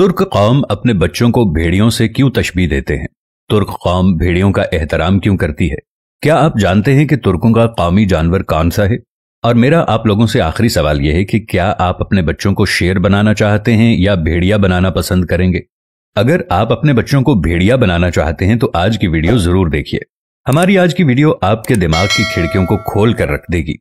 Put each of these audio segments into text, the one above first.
तुर्क कौम अपने बच्चों को भेड़ियों से क्यों तशबी देते हैं तुर्क कौम भेड़ियों का एहतराम क्यों करती है क्या आप जानते हैं कि तुर्कों का कौमी जानवर कौन सा है और मेरा आप लोगों से आखिरी सवाल यह है कि क्या आप अपने बच्चों को शेर बनाना चाहते हैं या भेड़िया बनाना पसंद करेंगे अगर आप अपने बच्चों को भेड़िया बनाना चाहते हैं तो आज की वीडियो जरूर देखिए हमारी आज की वीडियो आपके दिमाग की खिड़कियों को खोल कर रख देगी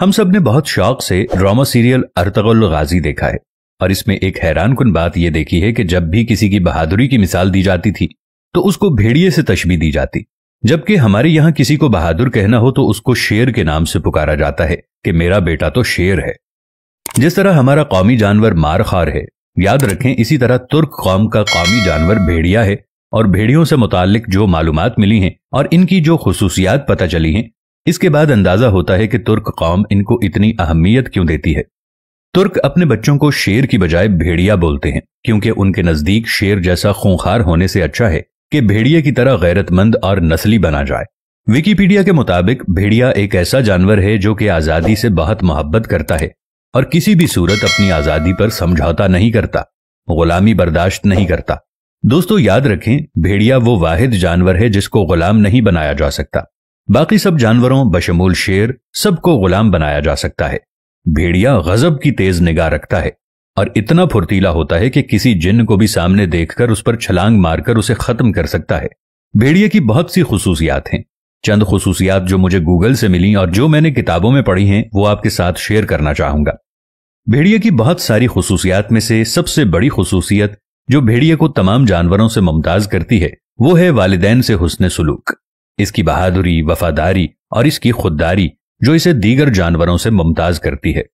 हम सब ने बहुत शौक से ड्रामा सीरियल अरतगुल गाजी देखा है और इसमें एक हैरान कन बात यह देखी है कि जब भी किसी की बहादुरी की मिसाल दी जाती थी तो उसको भेड़िए से तशबी दी जाती जबकि हमारे यहां किसी को बहादुर कहना हो तो उसको शेर के नाम से पुकारा जाता है कि मेरा बेटा तो शेर है जिस तरह हमारा कौमी जानवर मार खार है याद रखें इसी तरह तुर्क कौम का कौमी जानवर भेड़िया है और भेड़ियों से मुतालिक जो मालूम मिली हैं और इनकी जो खसूसियात पता चली हैं इसके बाद अंदाजा होता है कि तुर्क कौम इनको इतनी अहमियत क्यों देती है तुर्क अपने बच्चों को शेर की बजाय भेड़िया बोलते हैं क्योंकि उनके नजदीक शेर जैसा खूंखार होने से अच्छा है कि भेड़िए की तरह गैरतमंद और नस्ली बना जाए विकीपीडिया के मुताबिक भेड़िया एक ऐसा जानवर है जो कि आजादी से बहुत मोहब्बत करता है और किसी भी सूरत अपनी आजादी पर समझौता नहीं करता गुलामी बर्दाश्त नहीं करता दोस्तों याद रखें भेड़िया वो वाहिद जानवर है जिसको गुलाम नहीं बनाया जा सकता बाकी सब जानवरों बशमूल शेर सबको गुलाम बनाया जा सकता है भेड़िया गजब की तेज निगाह रखता है और इतना फुर्तीला होता है कि किसी जिन को भी सामने देखकर उस पर छलांग मारकर उसे खत्म कर सकता है भेड़िए की बहुत सी खसूसियात हैं चंद खसूसियात जो मुझे गूगल से मिली और जो मैंने किताबों में पढ़ी हैं वो आपके साथ शेयर करना चाहूंगा भेड़िए की बहुत सारी खसूसियात में से सबसे बड़ी खसूसियत जो भेड़िए को तमाम जानवरों से मुमताज करती है वो है वालदेन से हुसन सलूक इसकी बहादुरी वफादारी और इसकी खुददारी जो इसे दीगर जानवरों से मुमताज करती है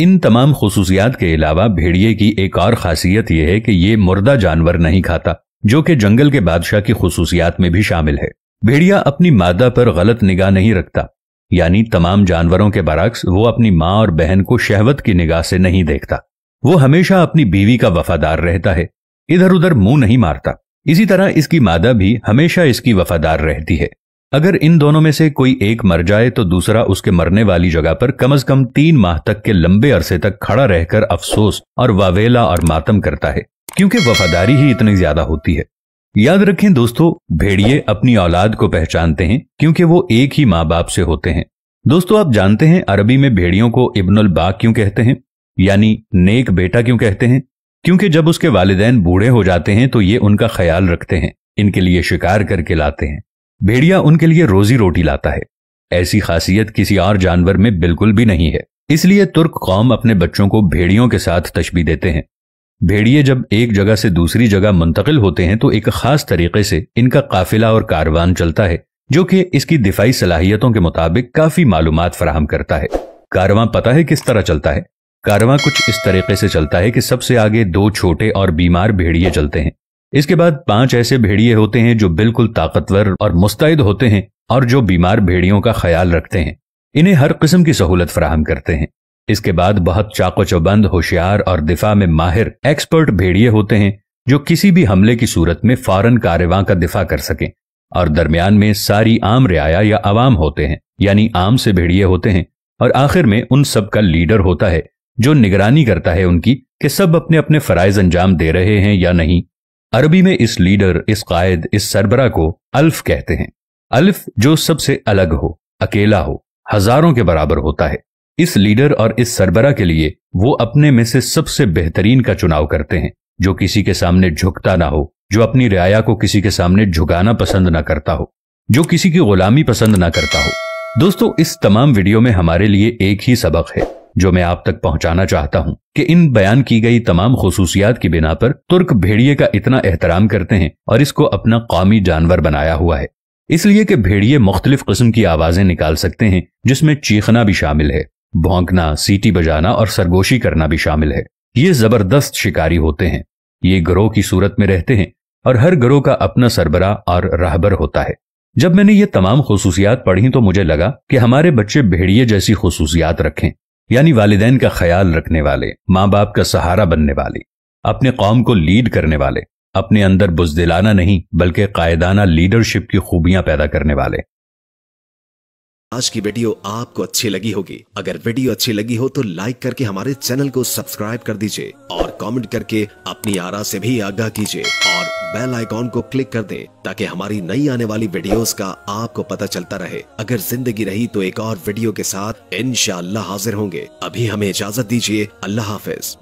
इन तमाम खसूसियात के अलावा भेड़िए की एक और खासियत यह है कि ये मुर्दा जानवर नहीं खाता जो कि जंगल के बादशाह की खसूसियात में भी शामिल है भेड़िया अपनी मादा पर गलत निगाह नहीं रखता यानी तमाम जानवरों के बरक्स वो अपनी माँ और बहन को शहवत की निगाह से नहीं देखता वो हमेशा अपनी बीवी का वफादार रहता है इधर उधर मुंह नहीं मारता इसी तरह इसकी मादा भी हमेशा इसकी वफादार रहती है अगर इन दोनों में से कोई एक मर जाए तो दूसरा उसके मरने वाली जगह पर कम अज कम तीन माह तक के लंबे अरसे तक खड़ा रहकर अफसोस और वावेला और मातम करता है क्योंकि वफादारी ही इतनी ज्यादा होती है याद रखें दोस्तों भेड़िए अपनी औलाद को पहचानते हैं क्योंकि वो एक ही माँ बाप से होते हैं दोस्तों आप जानते हैं अरबी में भेड़ियों को इब्नुल बाग क्यों कहते हैं यानी नेक बेटा क्यों कहते हैं क्योंकि जब उसके वालदेन बूढ़े हो जाते हैं तो ये उनका ख्याल रखते हैं इनके लिए शिकार करके लाते हैं भेड़िया उनके लिए रोजी रोटी लाता है ऐसी खासियत किसी और जानवर में बिल्कुल भी नहीं है इसलिए तुर्क कौम अपने बच्चों को भेड़ियों के साथ तशबी देते हैं भेड़िए जब एक जगह से दूसरी जगह मुंतकिल होते हैं तो एक खास तरीके से इनका काफिला और कारवान चलता है जो कि इसकी दिफाई सलाहियतों के मुताबिक काफी मालूम फराहम करता है कारवां पता है किस तरह चलता है कारवां कुछ इस तरीके से चलता है कि सबसे आगे दो छोटे और बीमार भेड़िए चलते हैं इसके बाद पांच ऐसे भेड़िए होते हैं जो बिल्कुल ताकतवर और मुस्तैद होते हैं और जो बीमार भेड़ियों का ख्याल रखते हैं इन्हें हर किस्म की सहूलत फराहम करते हैं इसके बाद बहुत चाको चौबंद होशियार और दिफा में माहिर एक्सपर्ट भेड़िए होते हैं जो किसी भी हमले की सूरत में फौरन कारवां का दिफा कर सकें और दरमियान में सारी आम रियाया या आवाम होते हैं यानी आम से भेड़िए होते हैं और आखिर में उन सब का लीडर होता है जो निगरानी करता है उनकी कि सब अपने अपने फराइज अंजाम दे रहे हैं या नहीं अरबी में इस लीडर इस कायद इस सरबरा को अल्फ कहते हैं अल्फ जो सबसे अलग हो अकेला हो हजारों के बराबर होता है इस लीडर और इस सरबरा के लिए वो अपने में से सबसे बेहतरीन का चुनाव करते हैं जो किसी के सामने झुकता ना हो जो अपनी रियाया को किसी के सामने झुकाना पसंद ना करता हो जो किसी की गुलामी पसंद ना करता हो दोस्तों इस तमाम वीडियो में हमारे लिए एक ही सबक है जो मैं आप तक पहुंचाना चाहता हूं कि इन बयान की गई तमाम खसूसियात की बिना पर तुर्क भेड़िए का इतना एहतराम करते हैं और इसको अपना कौमी जानवर बनाया हुआ है इसलिए कि भेड़िए मुख्तलिफ किस्म की आवाजें निकाल सकते हैं जिसमें चीखना भी शामिल है भौंकना सीटी बजाना और सरगोशी करना भी शामिल है ये जबरदस्त शिकारी होते हैं ये ग्रोह की सूरत में रहते हैं और हर ग्रोह का अपना सरबरा और राहबर होता है जब मैंने ये तमाम खसूसियात पढ़ी तो मुझे लगा कि हमारे बच्चे भेड़िए जैसी खसूसियात रखें यानी वालदेन का ख्याल रखने वाले माँ बाप का सहारा बनने वाले अपने कौम को लीड करने वाले अपने अंदर बुजदिलाना नहीं बल्कि कायदाना लीडरशिप की खूबियां पैदा करने वाले आज की वीडियो आपको अच्छी लगी होगी अगर वीडियो अच्छी लगी हो तो लाइक करके हमारे चैनल को सब्सक्राइब कर दीजिए और कमेंट करके अपनी आरा से भी आगाह कीजिए और बेल आइकॉन को क्लिक कर दें ताकि हमारी नई आने वाली वीडियोस का आपको पता चलता रहे अगर जिंदगी रही तो एक और वीडियो के साथ इनशाला हाजिर होंगे अभी हमें इजाजत दीजिए अल्लाह हाफिज